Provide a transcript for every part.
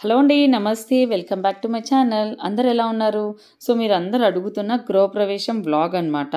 hello అండి నమస్తే welcome back to my channel అందరు ఎలా ఉన్నారు సో మీరు అందరు అడుగుతున్న గృహప్రవేశం బ్లాగ్ అనమాట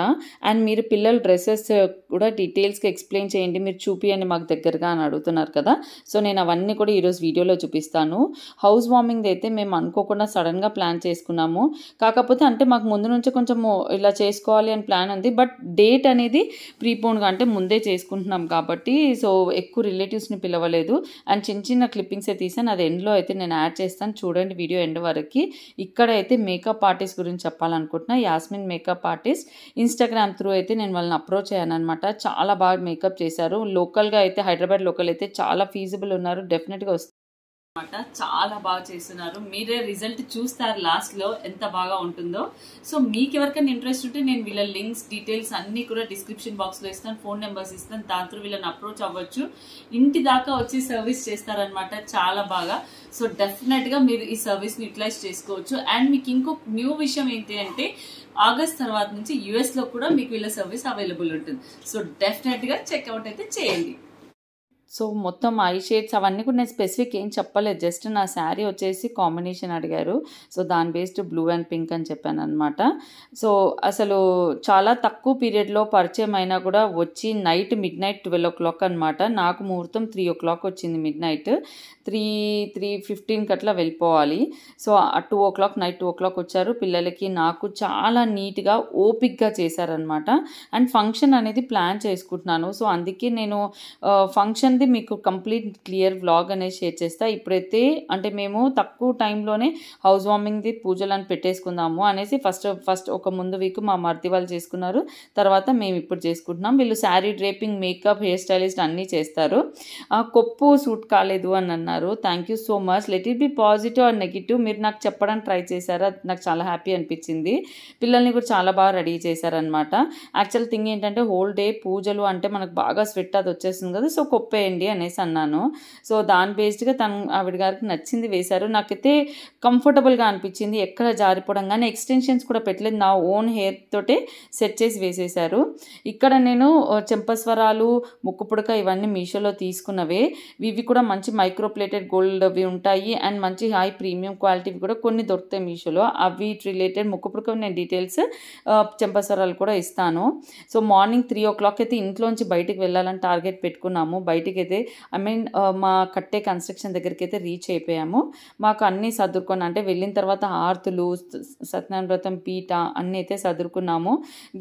అండ్ మీరు పిల్లల డ్రెస్సెస్ కూడా డీటెయిల్స్కి ఎక్స్ప్లెయిన్ చేయండి మీరు చూపియండి మాకు దగ్గరగా అని అడుగుతున్నారు కదా సో నేను అవన్నీ కూడా ఈరోజు వీడియోలో చూపిస్తాను హౌస్ వార్మింగ్ అయితే మేము అనుకోకుండా సడన్గా ప్లాన్ చేసుకున్నాము కాకపోతే అంటే మాకు ముందు నుంచి కొంచెము ఇలా చేసుకోవాలి అని ప్లాన్ ఉంది బట్ డేట్ అనేది ప్రీపోన్గా అంటే ముందే చేసుకుంటున్నాం కాబట్టి సో ఎక్కువ రిలేటివ్స్ని పిలవలేదు అండ్ చిన్న చిన్న క్లిప్పింగ్సే తీసాను అది ఎండ్లో అయితే నేను నేను యాడ్ చేస్తాను చూడండి వీడియో ఎండ్ వరకు ఇక్కడైతే మేకప్ ఆర్టిస్ట్ గురించి చెప్పాలనుకుంటున్నా Yasmin makeup artist Instagram through అయితే నేను వాళ్ళని అప్రోచ్ అయ్యాను అనమాట చాలా బాగా మేకప్ చేశారు లోకల్గా అయితే హైదరాబాద్ లోకల్ అయితే చాలా ఫీజిబుల్ ఉన్నారు డెఫినెట్గా అనమాట చాలా బాగా చేస్తున్నారు మీరే రిజల్ట్ చూస్తారు లాస్ట్ లో ఎంత బాగా ఉంటుందో సో మీకు ఎవరికైనా ఇంట్రెస్ట్ ఉంటే నేను వీళ్ళ లింక్స్ డీటెయిల్స్ అన్ని కూడా డిస్క్రిప్షన్ బాక్స్ లో ఇస్తాను ఫోన్ నెంబర్స్ ఇస్తాను దాంతో వీళ్ళని అప్రోచ్ అవ్వచ్చు ఇంటి దాకా వచ్చి సర్వీస్ చేస్తారనమాట చాలా బాగా సో డెఫినెట్ గా మీరు ఈ సర్వీస్ ని యూటిలైజ్ చేసుకోవచ్చు అండ్ మీకు ఇంకొక న్యూ విషయం ఏంటి అంటే ఆగస్ట్ తర్వాత నుంచి యుఎస్ లో కూడా మీకు వీళ్ళ సర్వీస్ అవైలబుల్ ఉంటుంది సో డెఫినెట్ గా చెక్అవుట్ అయితే చేయండి సో మొత్తం ఐ షేడ్స్ అవన్నీ కూడా నేను స్పెసిఫిక్ ఏం చెప్పలేదు జస్ట్ నా శారీ వచ్చేసి కాంబినేషన్ అడిగారు సో దాని బేస్డ్ బ్లూ అండ్ పింక్ అని చెప్పాను అనమాట సో అసలు చాలా తక్కువ పీరియడ్లో పరిచయం అయినా కూడా వచ్చి night midnight twelve o'clock అనమాట నాకు ముహూర్తం త్రీ ఓ క్లాక్ వచ్చింది మిడ్ నైట్ త్రీ త్రీ ఫిఫ్టీన్కి అట్లా వెళ్ళిపోవాలి so two o'clock night two o'clock వచ్చారు పిల్లలకి నాకు చాలా నీట్గా ఓపిక్గా చేశారనమాట అండ్ ఫంక్షన్ అనేది ప్లాన్ చేసుకుంటున్నాను సో అందుకే నేను ఫంక్షన్ అనేది మీకు కంప్లీట్ క్లియర్ వ్లాగ్ అనేది షేర్ చేస్తా ఇప్పుడైతే అంటే మేము తక్కువ టైంలోనే హౌస్ వార్మింగ్ది పూజలు అని పెట్టేసుకుందాము అనేసి ఫస్ట్ ఫస్ట్ ఒక ముందు వీక్ మా మర్తి వాళ్ళు చేసుకున్నారు తర్వాత మేము ఇప్పుడు చేసుకుంటున్నాం వీళ్ళు sari draping makeup hair stylist అన్నీ చేస్తారు కొప్పు సూట్ కాలేదు అని అన్నారు thank you so much let it be positive and negative మీరు నాకు చెప్పడానికి ట్రై చేశారు అది నాకు చాలా హ్యాపీ అనిపించింది పిల్లల్ని కూడా చాలా బాగా రెడీ చేశారనమాట యాక్చువల్ థింగ్ ఏంటంటే హోల్ డే పూజలు అంటే మనకు బాగా స్వెట్ అది వచ్చేస్తుంది కదా సో కొప్పే వేయండి అనేసి అన్నాను సో దాని బేస్డ్గా తను ఆవిడ గారికి నచ్చింది వేశారు నాకైతే కంఫర్టబుల్గా అనిపించింది ఎక్కడ జారిపోవడం కానీ ఎక్స్టెన్షన్స్ కూడా పెట్టలేదు నా ఓన్ హెయిర్ తోటే సెట్ చేసి వేసేశారు ఇక్కడ నేను చెంపస్వరాలు ముక్కు పుడక ఇవన్నీ మీషోలో తీసుకున్నవే ఇవి కూడా మంచి మైక్రోప్లేటెడ్ గోల్డ్ అవి ఉంటాయి అండ్ మంచి హై ప్రీమియం క్వాలిటీ కూడా కొన్ని దొరుకుతాయి మీషోలో అవి రిలేటెడ్ ముక్కు పుడక నేను డీటెయిల్స్ చెంపస్వరాలు కూడా ఇస్తాను so morning three o'clock అయితే ఇంట్లోంచి బయటకు వెళ్ళాలని టార్గెట్ పెట్టుకున్నాము బయటికి దగ్గరికి అయితే ఐ మీన్ uh, మా కట్టే కన్స్ట్రక్షన్ దగ్గరికి అయితే రీచ్ అయిపోయాము మాకు అన్నీ సర్దుకొని అంటే వెళ్ళిన తర్వాత ఆర్తులు సత్యనారాయణ వ్రతం పీట అన్నీ అయితే సర్దుకున్నాము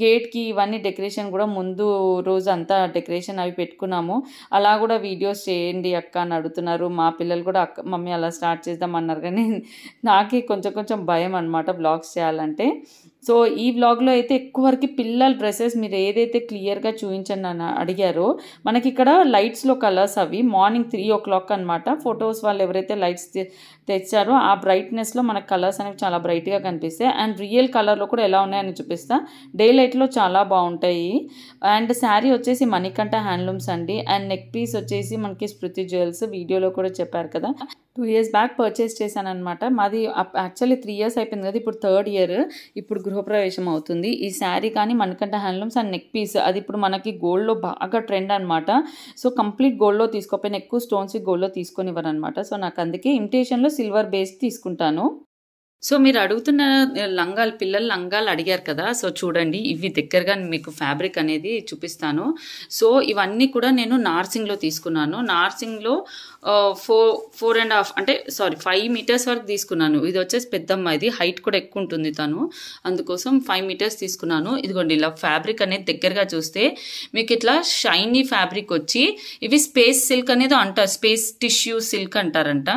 గేట్కి ఇవన్నీ డెకరేషన్ కూడా ముందు రోజు అంతా డెకరేషన్ అవి పెట్టుకున్నాము అలా కూడా వీడియోస్ చేయండి అక్క అని అడుగుతున్నారు మా పిల్లలు కూడా అక్క మమ్మీ అలా స్టార్ట్ చేద్దాం అన్నారు కానీ నాకే కొంచెం కొంచెం భయం అనమాట బ్లాగ్స్ చేయాలంటే సో ఈ వ్లాగ్లో అయితే ఎక్కువ వరకు పిల్లల డ్రెస్సెస్ మీరు ఏదైతే క్లియర్గా చూపించండి అని అడిగారో మనకి ఇక్కడ లైట్స్లో కలర్స్ అవి మార్నింగ్ త్రీ ఓ క్లాక్ అనమాట ఫొటోస్ వాళ్ళు ఎవరైతే లైట్స్ తెచ్చారో ఆ బ్రైట్నెస్లో మనకు కలర్స్ అనేవి చాలా బ్రైట్గా కనిపిస్తాయి అండ్ రియల్ కలర్లో కూడా ఎలా ఉన్నాయని చూపిస్తా డే లైట్లో చాలా బాగుంటాయి అండ్ శారీ వచ్చేసి మణికంఠ హ్యాండ్లూమ్స్ అండి అండ్ నెక్ పీస్ వచ్చేసి మనకి స్మృతి జ్యువెల్స్ వీడియోలో కూడా చెప్పారు కదా టూ ఇయర్స్ బ్యాక్ పర్చేస్ చేశాను అనమాట మాది యాక్చువల్లీ త్రీ ఇయర్స్ అయిపోయింది కదా ఇప్పుడు థర్డ్ ఇయర్ ఇప్పుడు గృహప్రవేశం అవుతుంది ఈ శారీ కానీ మనకంట హ్యాండ్లూమ్స్ అండ్ నెక్ పీస్ అది ఇప్పుడు మనకి గోల్డ్లో బాగా ట్రెండ్ అనమాట సో కంప్లీట్ గోల్డ్లో తీసుకోపోయిన ఎక్కువ స్టోన్స్ గోల్డ్లో తీసుకొనివ్వరు అనమాట సో నాకు అందుకే ఇమిటేషన్లో సిల్వర్ బేస్ తీసుకుంటాను సో మీరు అడుగుతున్న లంగాలు పిల్లలు లంగాలు అడిగారు కదా సో చూడండి ఇవి దగ్గరగా మీకు ఫ్యాబ్రిక్ అనేది చూపిస్తాను సో ఇవన్నీ కూడా నేను నార్సింగ్లో తీసుకున్నాను నార్సింగ్లో ఫోర్ ఫోర్ అండ్ హాఫ్ అంటే సారీ ఫైవ్ మీటర్స్ వరకు తీసుకున్నాను ఇది వచ్చేసి పెద్దమ్మ ఇది హైట్ కూడా ఎక్కువ ఉంటుంది తను అందుకోసం ఫైవ్ మీటర్స్ తీసుకున్నాను ఇదిగోండి ఇలా ఫ్యాబ్రిక్ అనేది దగ్గరగా చూస్తే మీకు ఇట్లా షైనీ ఫ్యాబ్రిక్ వచ్చి ఇవి స్పేస్ సిల్క్ అనేది అంటారు స్పేస్ టిష్యూ సిల్క్ అంటారంట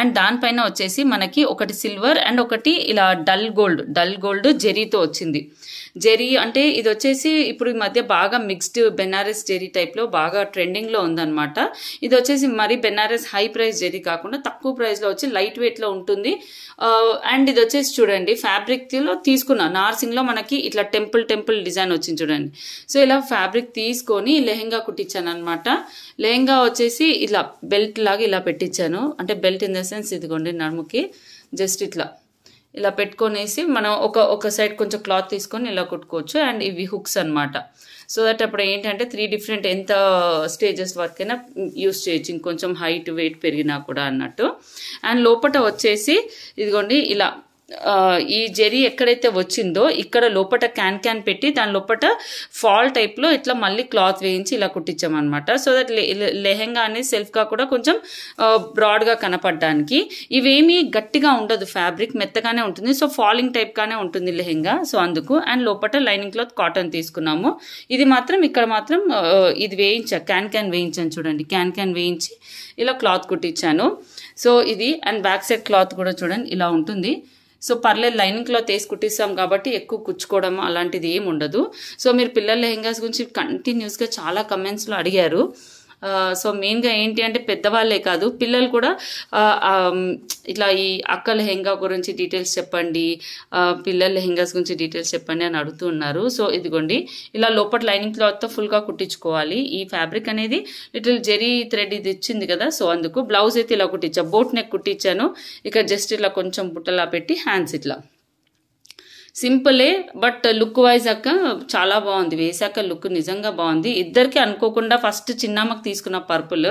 అండ్ దానిపైన వచ్చేసి మనకి ఒకటి సిల్వర్ అండ్ ఒకటి ఇలా డల్ గోల్డ్ డల్ గోల్డ్ జెరీతో వచ్చింది జెరీ అంటే ఇది వచ్చేసి ఇప్పుడు ఈ మధ్య బాగా మిక్స్డ్ బెనారస్ జెరీ టైప్లో బాగా ట్రెండింగ్లో ఉందన్నమాట ఇది వచ్చేసి మరీ బెనారస్ హై ప్రైస్ జెరీ కాకుండా తక్కువ ప్రైస్లో వచ్చి లైట్ వెయిట్లో ఉంటుంది అండ్ ఇది వచ్చేసి చూడండి ఫ్యాబ్రిక్లో తీసుకున్నా నార్సింగ్లో మనకి ఇట్లా టెంపుల్ టెంపుల్ డిజైన్ వచ్చింది చూడండి సో ఇలా ఫ్యాబ్రిక్ తీసుకొని లెహెంగా కుట్టించాను అనమాట లెహెంగా వచ్చేసి ఇలా బెల్ట్ లాగా ఇలా పెట్టించాను అంటే బెల్ట్ ఇన్ ద సెన్స్ ఇదిగోండి నడుముకి జస్ట్ ఇట్లా ఇలా పెట్టుకొనేసి మనం ఒక ఒక సైడ్ కొంచెం క్లాత్ తీసుకొని ఇలా కుట్టుకోవచ్చు అండ్ ఇవి హుక్స్ అనమాట సో దట్ అప్పుడు ఏంటంటే త్రీ డిఫరెంట్ ఎంత స్టేజెస్ వరకు అయినా యూస్ చేయొచ్చు ఇంకొంచెం హైట్ వెయిట్ పెరిగినా కూడా అన్నట్టు అండ్ లోపల వచ్చేసి ఇదిగోండి ఇలా ఈ జెరీ ఎక్కడైతే వచ్చిందో ఇక్కడ లోపట క్యాన్ క్యాన్ పెట్టి దాని లోపట ఫాల్ టైప్లో ఇట్లా మళ్ళీ క్లాత్ వేయించి ఇలా కుట్టించామన్నమాట సో దట్ లెహెంగా అనేది సెల్ఫ్గా కూడా కొంచెం బ్రాడ్గా కనపడడానికి ఇవేమీ గట్టిగా ఉండదు ఫ్యాబ్రిక్ మెత్తగానే ఉంటుంది సో ఫాలింగ్ టైప్గానే ఉంటుంది లెహెంగా సో అందుకు అండ్ లోపట లైనింగ్ క్లాత్ కాటన్ తీసుకున్నాము ఇది మాత్రం ఇక్కడ మాత్రం ఇది వేయించా క్యాన్ క్యాన్ వేయించాను చూడండి క్యాన్ క్యాన్ వేయించి ఇలా క్లాత్ కుట్టించాను సో ఇది అండ్ బ్యాక్ సైడ్ క్లాత్ కూడా చూడండి ఇలా ఉంటుంది సో పర్లేదు లైనింగ్ క్లాత్ వేసి కుట్టిస్తాం కాబట్టి ఎక్కువ కుచ్చుకోవడం అలాంటిది ఏమి ఉండదు సో మీరు పిల్లల లెహెంగాస్ గురించి కంటిన్యూస్గా చాలా కమెంట్స్లో అడిగారు సో మెయిన్గా ఏంటి అంటే పెద్దవాళ్ళే కాదు పిల్లలు కూడా ఇట్లా ఈ అక్క లెహెంగా గురించి డీటెయిల్స్ చెప్పండి పిల్లల లెహెంగాస్ గురించి డీటెయిల్స్ చెప్పండి అని అడుగుతున్నారు సో ఇదిగోండి ఇలా లోపల లైనింగ్ క్లాత్తో ఫుల్గా కుట్టించుకోవాలి ఈ ఫ్యాబ్రిక్ అనేది లిటిల్ జెరీ థ్రెడ్ ఇది ఇచ్చింది కదా సో అందుకు బ్లౌజ్ అయితే ఇలా కుట్టించా బోట్ నెక్ కుట్టించాను ఇక జస్ట్ ఇట్లా కొంచెం బుట్టలా పెట్టి హ్యాండ్స్ ఇట్లా సింపులే బట్ లుక్ వైజ్ అక్క చాలా బాగుంది వేసాక లుక్ నిజంగా బాగుంది ఇద్దరికి అనుకోకుండా ఫస్ట్ చిన్నమ్మకి తీసుకున్న పర్పుల్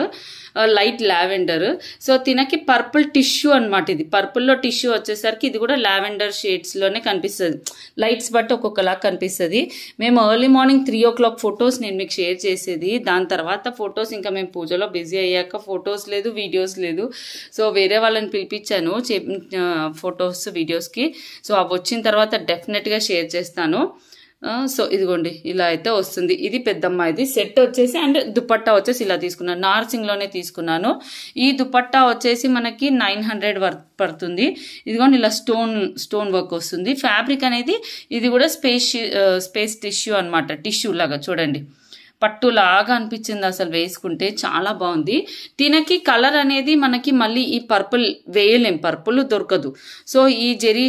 లైట్ లావెండర్ సో తినకి పర్పుల్ టిష్యూ అనమాట ఇది పర్పుల్లో టిష్యూ వచ్చేసరికి ఇది కూడా లావెండర్ షేడ్స్లోనే కనిపిస్తుంది లైట్స్ బట్టి ఒక్కొక్కలా కనిపిస్తుంది మేము early morning three o'clock photos నేను మీకు షేర్ చేసేది దాని తర్వాత ఫొటోస్ ఇంకా మేము పూజలో బిజీ అయ్యాక ఫొటోస్ లేదు వీడియోస్ లేదు సో వేరే వాళ్ళని పిలిపించాను ఫొటోస్ వీడియోస్కి సో అవి వచ్చిన తర్వాత డెఫినెట్గా షేర్ చేస్తాను సో ఇదిగోండి ఇలా అయితే వస్తుంది ఇది పెద్దమ్మ ఇది సెట్ వచ్చేసి అండ్ దుపట్టా వచ్చేసి ఇలా తీసుకున్నాను నార్సింగ్లోనే తీసుకున్నాను ఈ దుపట్టా వచ్చేసి మనకి నైన్ హండ్రెడ్ పడుతుంది ఇదిగోండి ఇలా స్టోన్ స్టోన్ వర్క్ వస్తుంది ఫ్యాబ్రిక్ అనేది ఇది కూడా స్పేస్ స్పేస్ టిష్యూ అనమాట టిష్యూ లాగా చూడండి పట్టులాగా అనిపించింది అసలు వేసుకుంటే చాలా బాగుంది తినకి కలర్ అనేది మనకి మళ్ళీ ఈ పర్పుల్ వేయలేం పర్పుల్ దొరకదు సో ఈ జెరీ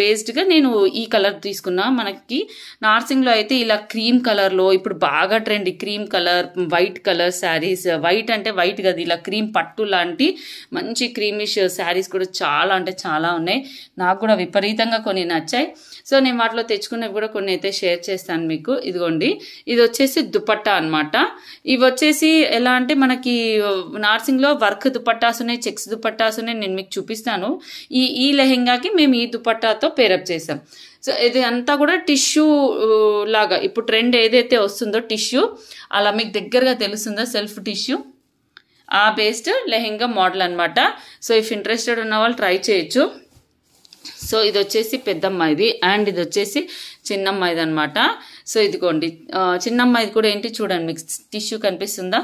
బేస్డ్గా నేను ఈ కలర్ తీసుకున్నా మనకి నార్సింగ్లో అయితే ఇలా క్రీమ్ కలర్లో ఇప్పుడు బాగా trend cream colour white colour saris white అంటే వైట్ కదా ఇలా క్రీమ్ పట్టు లాంటి మంచి క్రీమిష్ శారీస్ కూడా చాలా అంటే చాలా ఉన్నాయి నాకు కూడా విపరీతంగా కొన్ని నచ్చాయి సో నేను వాటిలో తెచ్చుకున్నవి కూడా కొన్ని అయితే షేర్ చేస్తాను మీకు ఇదిగోండి ఇది వచ్చేసి దుపట్టా అనమాట ఇవి వచ్చేసి ఎలా అంటే మనకి నార్సింగ్లో వర్క్ దుపట్టాస్ ఉన్నాయి చెక్స్ దుపట్టాస్ ఉన్నాయి నేను మీకు చూపిస్తాను ఈ ఈ లెహెంగాకి మేము ఈ దుపట్టాతో పేరప్ చేసాం సో ఇది అంతా కూడా టిష్యూ లాగా ఇప్పుడు ట్రెండ్ ఏదైతే వస్తుందో టిష్యూ అలా మీకు దగ్గరగా తెలుస్తుందో సెల్ఫ్ టిష్యూ ఆ బేస్డ్ లెహెంగా మోడల్ అనమాట సో ఇఫ్ ఇంట్రెస్టెడ్ ఉన్న వాళ్ళు ట్రై చేయొచ్చు సో ఇది వచ్చేసి పెద్దమ్మాయిది అండ్ ఇది వచ్చేసి చిన్నమ్మాయిది అనమాట సో ఇదిగోండి చిన్నమ్మాయిది కూడా ఏంటి చూడండి మీకు టిష్యూ కనిపిస్తుందా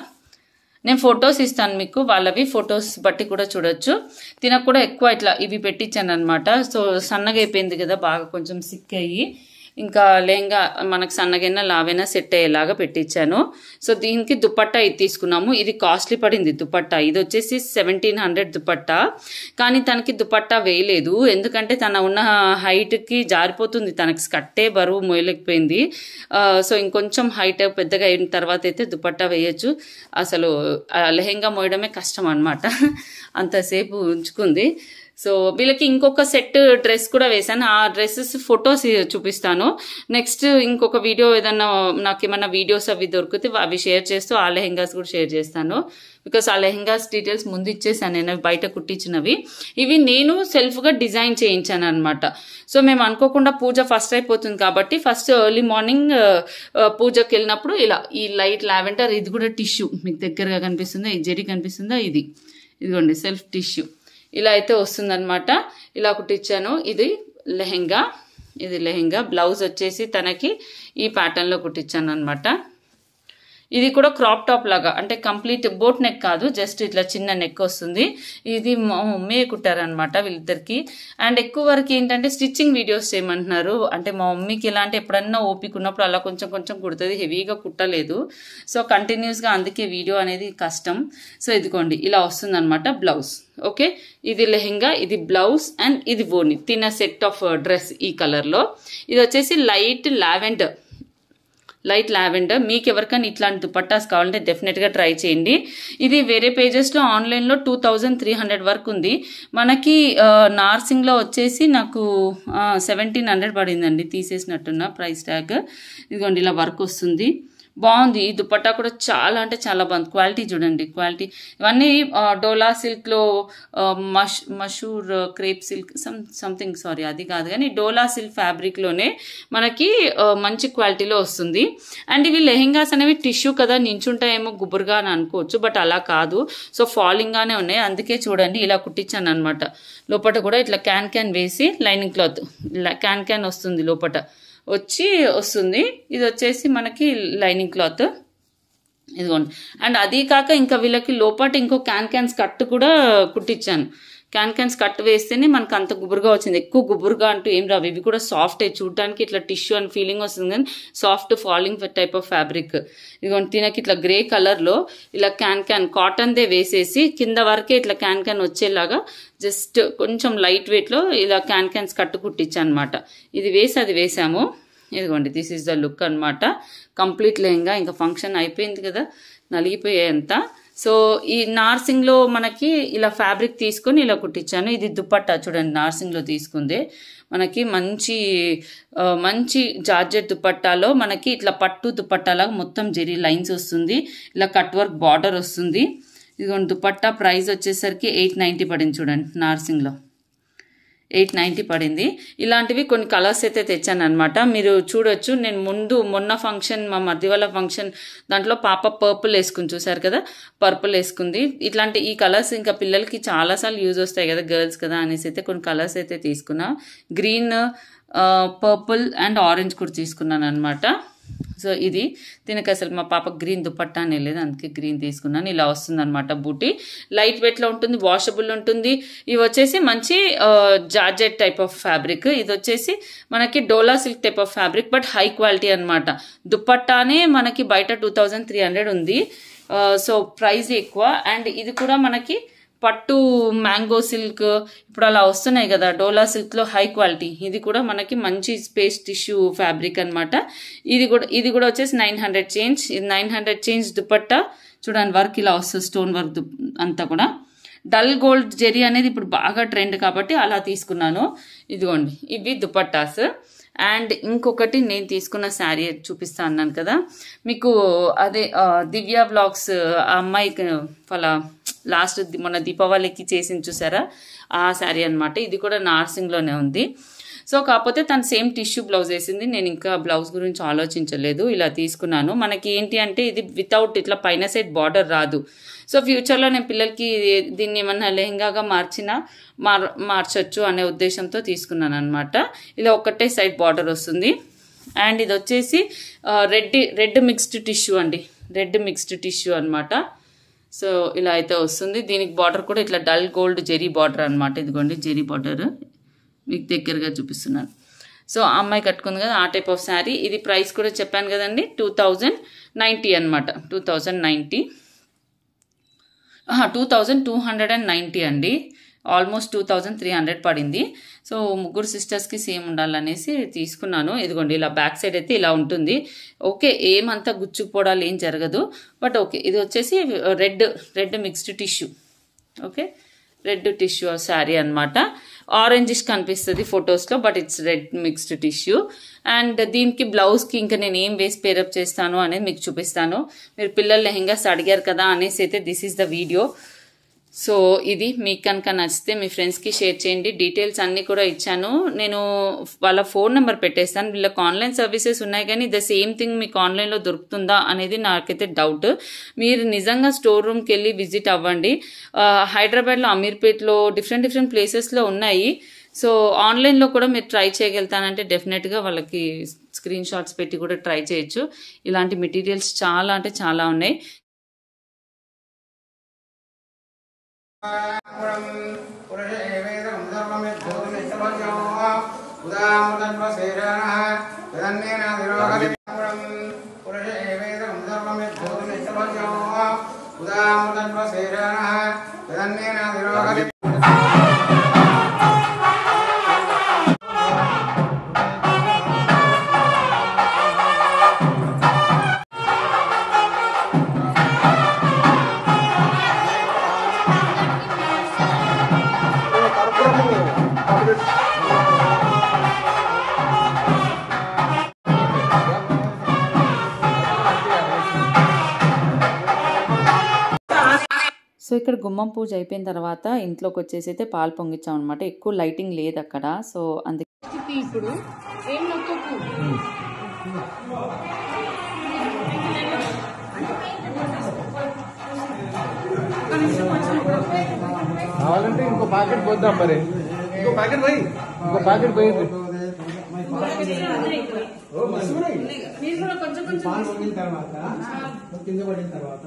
నేను ఫొటోస్ ఇస్తాను మీకు వాళ్ళవి ఫొటోస్ బట్టి కూడా చూడొచ్చు తినకు కూడా ఎక్కువ ఇట్లా ఇవి పెట్టించాను అనమాట సో సన్నగా అయిపోయింది కదా బాగా కొంచెం సిక్ అయ్యి ఇంకా లెహంగా మనకు సన్నగైనా లావైనా సెట్ అయ్యేలాగా పెట్టించాను సో దీనికి దుపట్టా ఇది తీసుకున్నాము ఇది కాస్ట్లీ పడింది దుపట్టా ఇది వచ్చేసి సెవెంటీన్ హండ్రెడ్ దుపట్టా కానీ తనకి దుపట్టా వేయలేదు ఎందుకంటే తన ఉన్న హైట్కి జారిపోతుంది తనకి స్కట్టే బరువు మోయలేకపోయింది సో ఇంకొంచెం హైట్ పెద్దగా అయిన తర్వాత అయితే దుపట్టా వేయచ్చు అసలు లెహెంగా మోయడమే కష్టం అనమాట అంతసేపు ఉంచుకుంది సో వీళ్ళకి ఇంకొక సెట్ డ్రెస్ కూడా వేశాను ఆ డ్రెస్సెస్ ఫొటోస్ చూపిస్తాను నెక్స్ట్ ఇంకొక వీడియో ఏదన్నా నాకు ఏమన్నా వీడియోస్ అవి దొరికితే అవి షేర్ చేస్తూ ఆ లెహెంగాస్ కూడా షేర్ చేస్తాను బికాస్ ఆ లెహెంగాస్ డీటెయిల్స్ ముందు ఇచ్చేసాను నేను బయట కుట్టించినవి ఇవి నేను సెల్ఫ్గా డిజైన్ చేయించాను అనమాట సో మేము అనుకోకుండా పూజ ఫస్ట్ అయిపోతుంది కాబట్టి ఫస్ట్ ఎర్లీ మార్నింగ్ పూజకి వెళ్ళినప్పుడు ఇలా ఈ లైట్ లావెంటర్ ఇది కూడా టిష్యూ మీకు దగ్గరగా కనిపిస్తుందా ఈ జెరీ కనిపిస్తుందా ఇది ఇదిగోండి సెల్ఫ్ టిష్యూ ఇలా అయితే వస్తుందనమాట ఇలా ఒకటి ఇచ్చాను ఇది లెహెంగా ఇది లెహెంగా బ్లౌజ్ వచ్చేసి తనకి ఈ ప్యాటర్న్లో కుట్టించాను అనమాట ఇది కూడా క్రాప్ టాప్ లాగా అంటే కంప్లీట్ బోట్ నెక్ కాదు జస్ట్ ఇట్లా చిన్న నెక్ వస్తుంది ఇది మా మమ్మీ కుట్టారనమాట వీళ్ళిద్దరికి అండ్ ఎక్కువ వరకు ఏంటంటే స్టిచ్చింగ్ వీడియోస్ చేయమంటున్నారు అంటే మా మమ్మీకి ఇలా అంటే ఎప్పుడన్నా ఓపిక ఉన్నప్పుడు అలా కొంచెం కొంచెం కుడుతుంది హెవీగా కుట్టలేదు సో కంటిన్యూస్గా అందుకే వీడియో అనేది కష్టం సో ఇదిగోండి ఇలా వస్తుందన్నమాట బ్లౌజ్ ఓకే ఇది లెహెంగా ఇది బ్లౌజ్ అండ్ ఇది ఓని తిన సెట్ ఆఫ్ డ్రెస్ ఈ కలర్లో ఇది వచ్చేసి లైట్ లావెండర్ లైట్ లావెండర్ మీకు ఎవరికైనా ఇట్లాంటి దుపట్టాస్ కావాలంటే డెఫినెట్గా ట్రై చేయండి ఇది వేరే పేజెస్లో ఆన్లైన్లో టూ థౌజండ్ త్రీ హండ్రెడ్ వరకు ఉంది మనకి నార్సింగ్లో వచ్చేసి నాకు సెవెంటీన్ హండ్రెడ్ పడిందండి తీసేసినట్టున్న ప్రైస్ ట్యాగ్ ఇదిగోండి ఇలా వర్క్ వస్తుంది బాగుంది ఈ దుపట్టా కూడా చాలా అంటే చాలా బాగుంది క్వాలిటీ చూడండి క్వాలిటీ ఇవన్నీ డోలా సిల్క్లో మష్ మషూర్ crepe silk some something sorry అది కాదు కానీ డోలా సిల్క్ ఫ్యాబ్రిక్లోనే మనకి మంచి క్వాలిటీలో వస్తుంది అండ్ ఇవి లెహెంగాస్ అనేవి టిష్యూ కదా నించుంటాయేమో గుబురుగా అని అనుకోవచ్చు బట్ అలా కాదు సో ఫాలింగ్గానే ఉన్నాయి అందుకే చూడండి ఇలా కుట్టించాను అనమాట లోపల కూడా ఇట్లా క్యాన్ క్యాన్ వేసి లైనింగ్ క్లాత్ క్యాన్ క్యాన్ వస్తుంది లోపల వచ్చి వస్తుంది ఇది వచ్చేసి మనకి లైనింగ్ క్లాత్ ఇదిగోండి అండ్ అది కాక ఇంకా వీళ్ళకి లోపాటు ఇంకో క్యాన్ క్యాన్స్ కట్టు కూడా కుట్టించాను క్యాన్కన్స్ కట్ వేస్తేనే మనకు అంత గుబురుగా వచ్చింది ఎక్కువ గుబురుగా అంటూ ఏం రావు ఇవి కూడా సాఫ్ట్ చూడడానికి ఇట్లా టిష్యూ అని ఫీలింగ్ వస్తుంది కానీ soft falling type of fabric ఇదిగోండి తినకి ఇట్లా గ్రే కలర్లో ఇలా క్యాన్ క్యాన్ కాటన్దే వేసేసి కింద వరకే ఇట్లా క్యాన్ క్యాన్ వచ్చేలాగా జస్ట్ కొంచెం లైట్ వెయిట్లో ఇలా క్యాన్ క్యాన్స్ కట్టు కుట్టించనమాట అనమాట ఇది వేసి అది వేసాము ఇదిగోండి దిస్ ఈజ్ ద లుక్ అనమాట కంప్లీట్ లేంగా ఇంకా ఫంక్షన్ అయిపోయింది కదా అంతా సో ఈ నార్సింగ్లో మనకి ఇలా ఫ్యాబ్రిక్ తీసుకొని ఇలా కుట్టించాను ఇది దుప్పట్టా చూడండి నార్సింగ్లో తీసుకుంది మనకి మంచి మంచి జార్జెట్ దుప్పట్టాలో మనకి ఇట్లా పట్టు దుపట్టాలాగా మొత్తం జరి లైన్స్ వస్తుంది ఇలా కట్ వర్క్ బార్డర్ వస్తుంది ఇదిగోండి దుపట్టా ప్రైస్ వచ్చేసరికి ఎయిట్ నైంటీ పడింది చూడండి నార్సింగ్లో ఎయిట్ నైంటీ పడింది ఇలాంటివి కొన్ని కలర్స్ అయితే తెచ్చాను అనమాట మీరు చూడొచ్చు నేను ముందు మొన్న ఫంక్షన్ మా వాళ్ళ ఫంక్షన్ దాంట్లో పాప పర్పుల్ వేసుకుని చూసారు కదా పర్పుల్ వేసుకుంది ఇట్లాంటి ఈ కలర్స్ ఇంకా పిల్లలకి చాలాసార్లు యూజ్ వస్తాయి కదా గర్ల్స్ కదా అనేసి అయితే కొన్ని కలర్స్ అయితే తీసుకున్నా గ్రీన్ పర్పుల్ అండ్ ఆరెంజ్ కూడా తీసుకున్నాను అనమాట సో ఇది దీనికి అసలు మా పాప గ్రీన్ దుపట్టా అనే లేదు అందుకే గ్రీన్ తీసుకున్నాను ఇలా వస్తుందన్నమాట బూటీ లైట్ వెయిట్లో ఉంటుంది వాషబుల్ ఉంటుంది ఇవి వచ్చేసి మంచి జార్జెట్ టైప్ ఆఫ్ ఫ్యాబ్రిక్ ఇది వచ్చేసి మనకి డోలా silk type of fabric but high quality అనమాట దుపట్టానే మనకి బయట టూ థౌజండ్ త్రీ హండ్రెడ్ ఉంది సో ప్రైజ్ ఎక్కువ అండ్ ఇది కూడా మనకి పట్టు మ్యాంగో సిల్క్ ఇప్పుడు అలా వస్తున్నాయి కదా డోలా సిల్క్లో హై క్వాలిటీ ఇది కూడా మనకి మంచి స్పేస్ టిష్యూ ఫ్యాబ్రిక్ అనమాట ఇది కూడా ఇది కూడా వచ్చేసి నైన్ హండ్రెడ్ చేంజ్ ఇది నైన్ హండ్రెడ్ చేంజ్ దుపట్టా చూడండి వర్క్ ఇలా వస్తుంది స్టోన్ వర్క్ అంతా కూడా డల్ గోల్డ్ జెరీ అనేది ఇప్పుడు బాగా ట్రెండ్ కాబట్టి అలా తీసుకున్నాను ఇదిగోండి ఇవి దుపట్టాస్ అండ్ ఇంకొకటి నేను తీసుకున్న శారీ చూపిస్తా అన్నాను కదా మీకు అదే దివ్య బ్లాగ్స్ ఆ అమ్మాయి వాళ్ళ లాస్ట్ మొన్న దీపావళికి చేసింది చూసారా ఆ శారీ అనమాట ఇది కూడా నార్సింగ్లోనే ఉంది సో కాకపోతే తను సేమ్ టిష్యూ బ్లౌజ్ వేసింది నేను ఇంకా బ్లౌజ్ గురించి ఆలోచించలేదు ఇలా తీసుకున్నాను మనకి ఏంటి అంటే ఇది వితౌట్ ఇట్లా పైన సైడ్ బార్డర్ రాదు సో ఫ్యూచర్లో నేను పిల్లలకి దీన్ని ఏమన్నా లెహంగాగా మార్చినా మార్ మార్చొచ్చు అనే ఉద్దేశంతో తీసుకున్నాను అనమాట ఇలా ఒకటే సైడ్ బార్డర్ వస్తుంది అండ్ ఇది వచ్చేసి రెడ్ రెడ్ మిక్స్డ్ టిష్యూ అండి రెడ్ మిక్స్డ్ టిష్యూ అనమాట సో ఇలా అయితే వస్తుంది దీనికి బార్డర్ కూడా ఇట్లా డల్ గోల్డ్ జెరీ బార్డర్ అనమాట ఇదిగోండి జెరీ బార్డర్ మీకు దగ్గరగా చూపిస్తున్నాను సో ఆ అమ్మాయి కట్టుకుంది కదా ఆ టైప్ ఆఫ్ శారీ ఇది ప్రైస్ కూడా చెప్పాను కదండి టూ థౌజండ్ నైంటీ అనమాట two thousand ninety two thousand two hundred and ninety అండి almost two thousand three hundred పడింది సో ముగ్గురు సిస్టర్స్కి సేమ్ ఉండాలనేసి తీసుకున్నాను ఇదిగోండి ఇలా బ్యాక్ సైడ్ అయితే ఇలా ఉంటుంది ఓకే ఏమంతా గుచ్చుకుపోవడాలు ఏం జరగదు బట్ ఓకే ఇది వచ్చేసి red red mixed tissue okay red tissue sari అనమాట ఆరెంజిష్ కనిపిస్తుంది ఫొటోస్లో but it's red mixed tissue and దీనికి బ్లౌజ్కి ఇంకా నేను ఏం వేసి పేరప్ చేస్తాను అనేది మీకు చూపిస్తాను మీరు పిల్లలు లెహెంగాస్ అడిగారు కదా అనేసి అయితే this is the video so ఇది మీకు కనుక నచ్చితే మీ ఫ్రెండ్స్కి షేర్ చేయండి డీటెయిల్స్ అన్నీ కూడా ఇచ్చాను నేను వాళ్ళ ఫోన్ నెంబర్ పెట్టేస్తాను వీళ్ళకి ఆన్లైన్ సర్వీసెస్ ఉన్నాయి కానీ ద సేమ్ థింగ్ మీకు ఆన్లైన్లో దొరుకుతుందా అనేది నాకైతే డౌట్ మీరు నిజంగా స్టోర్ రూమ్కి వెళ్ళి విజిట్ అవ్వండి హైదరాబాద్లో అమీర్పేట్లో డిఫరెంట్ డిఫరెంట్ ప్లేసెస్లో ఉన్నాయి సో ఆన్లైన్లో కూడా మీరు ట్రై చేయగలుగుతానంటే డెఫినెట్గా వాళ్ళకి స్క్రీన్ షాట్స్ పెట్టి కూడా ట్రై చేయొచ్చు ఇలాంటి మెటీరియల్స్ చాలా అంటే చాలా ఉన్నాయి उदामुदन्वसेरणः तदन्येन निरोगति సో ఇక్కడ గుమ్మం పూజ అయిపోయిన తర్వాత ఇంట్లోకి వచ్చేసి అయితే పాలు పొంగించాం అనమాట ఎక్కువ లైటింగ్ లేదు అక్కడ సో అందుకే ఇప్పుడు కావాలంటే ఇంకో ప్యాకెట్ పోద్దాం మరి ఇంకో ప్యాకెట్ పోయి ఇంకో ప్యాకెట్ పోయింది కొంచెం కొంచెం తర్వాత కింద పడిన తర్వాత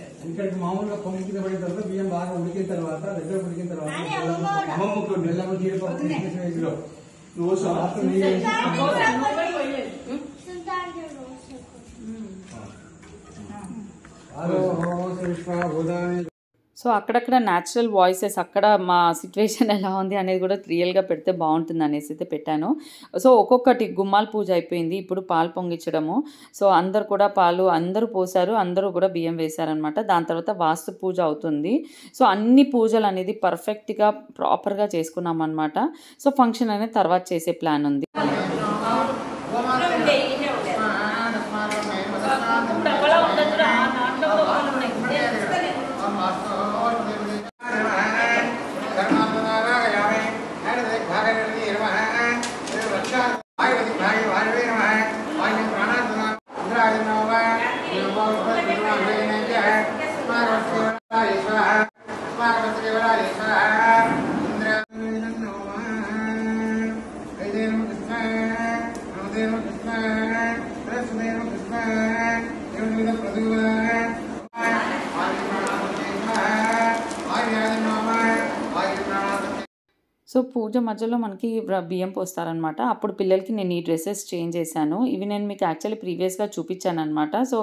ఎందుకంటే మామూలుగా పొమ్మికి పడిన బియ్యం బాగా ఉడికిన తర్వాత దగ్గర ఉడికిన తర్వాత అమ్మమ్మకు నెల్లకు జీడిపప్పు వేసిలో నువ్వు రాత్రి ఆరో కృష్ణ భూదాని సో అక్కడక్కడ న్యాచురల్ వాయిసెస్ అక్కడ మా సిచ్యువేషన్ ఎలా ఉంది అనేది కూడా రియల్గా పెడితే బాగుంటుంది అనేసి అయితే పెట్టాను సో ఒక్కొక్కటి గుమ్మాల పూజ అయిపోయింది ఇప్పుడు పాలు పొంగించడము సో అందరు కూడా పాలు అందరూ పోసారు అందరూ కూడా బియ్యం వేశారనమాట దాని తర్వాత వాస్తు పూజ అవుతుంది సో అన్ని పూజలు అనేది పర్ఫెక్ట్గా ప్రాపర్గా చేసుకున్నాం అనమాట సో ఫంక్షన్ అనేది తర్వాత చేసే ప్లాన్ ఉంది సో పూజ మధ్యలో మనకి బియ్యం పోస్తారనమాట అప్పుడు పిల్లలకి నేను ఈ డ్రెస్సెస్ చేంజ్ చేశాను ఇవి నేను మీకు యాక్చువల్లీ ప్రీవియస్గా చూపించాను అనమాట సో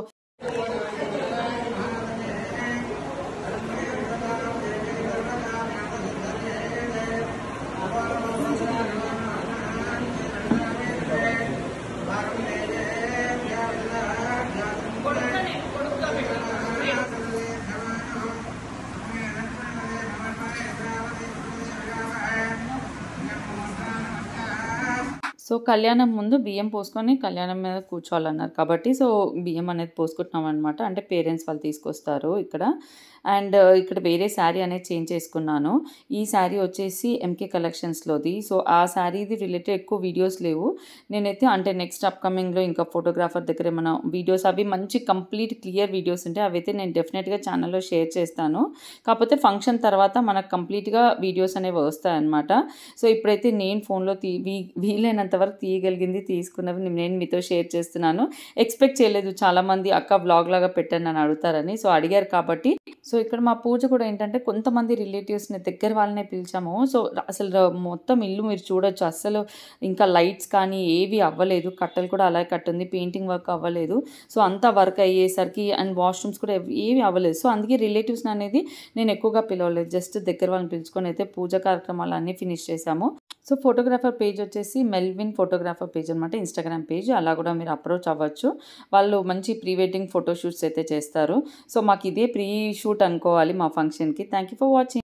సో కళ్యాణం ముందు బియ్యం పోసుకొని కళ్యాణం మీద కూర్చోవాలన్నారు కాబట్టి సో బియ్యం అనేది పోసుకుంటున్నాం అనమాట అంటే పేరెంట్స్ వాళ్ళు తీసుకొస్తారు ఇక్కడ అండ్ ఇక్కడ వేరే శారీ అనేది చేంజ్ చేసుకున్నాను ఈ శారీ వచ్చేసి ఎంకే కలెక్షన్స్లోది సో ఆ శారీది రిలేటెడ్ ఎక్కువ వీడియోస్ లేవు నేనైతే అంటే నెక్స్ట్ అప్కమింగ్లో ఇంకా ఫోటోగ్రాఫర్ దగ్గర ఏమైనా వీడియోస్ అవి మంచి కంప్లీట్ క్లియర్ వీడియోస్ ఉంటాయి అవైతే నేను డెఫినెట్గా ఛానల్లో షేర్ చేస్తాను కాకపోతే ఫంక్షన్ తర్వాత మనకు కంప్లీట్గా వీడియోస్ అనేవి వస్తాయన్నమాట సో ఇప్పుడైతే నేను ఫోన్లో తీ వీ వీలైనంత ఎంతవరకు తీయగలిగింది తీసుకున్నవి నేను మీతో షేర్ చేస్తున్నాను ఎక్స్పెక్ట్ చేయలేదు చాలామంది అక్క బ్లాగ్ లాగా పెట్టాను నన్ను అడుగుతారని సో అడిగారు కాబట్టి సో ఇక్కడ మా పూజ కూడా ఏంటంటే కొంతమంది రిలేటివ్స్ని దగ్గర వాళ్ళనే పిలిచాము సో అసలు మొత్తం ఇల్లు మీరు చూడొచ్చు అసలు ఇంకా లైట్స్ కానీ ఏవి అవ్వలేదు కట్టలు కూడా అలాగే కట్టుంది పెయింటింగ్ వర్క్ అవ్వలేదు సో అంతా వర్క్ అయ్యేసరికి అండ్ వాష్రూమ్స్ కూడా ఏవి అవ్వలేదు సో అందుకే రిలేటివ్స్ అనేది నేను ఎక్కువగా పిలవలేదు జస్ట్ దగ్గర వాళ్ళని పిలుచుకొని అయితే పూజ కార్యక్రమాలు అన్నీ ఫినిష్ చేశాము సో ఫోటోగ్రాఫర్ పేజ్ వచ్చేసి మెల్విన్ ఫోటోగ్రాఫర్ పేజ్ అనమాట ఇన్స్టాగ్రామ్ పేజ్ అలా కూడా మీరు అప్రోచ్ అవ్వచ్చు వాళ్ళు మంచి ప్రీ వెడ్డింగ్ ఫోటోషూట్స్ అయితే చేస్తారు సో మాకు ఇదే ప్రీ షూట్ అనుకోవాలి మా ఫంక్షన్కి థ్యాంక్ యూ ఫర్ వాచింగ్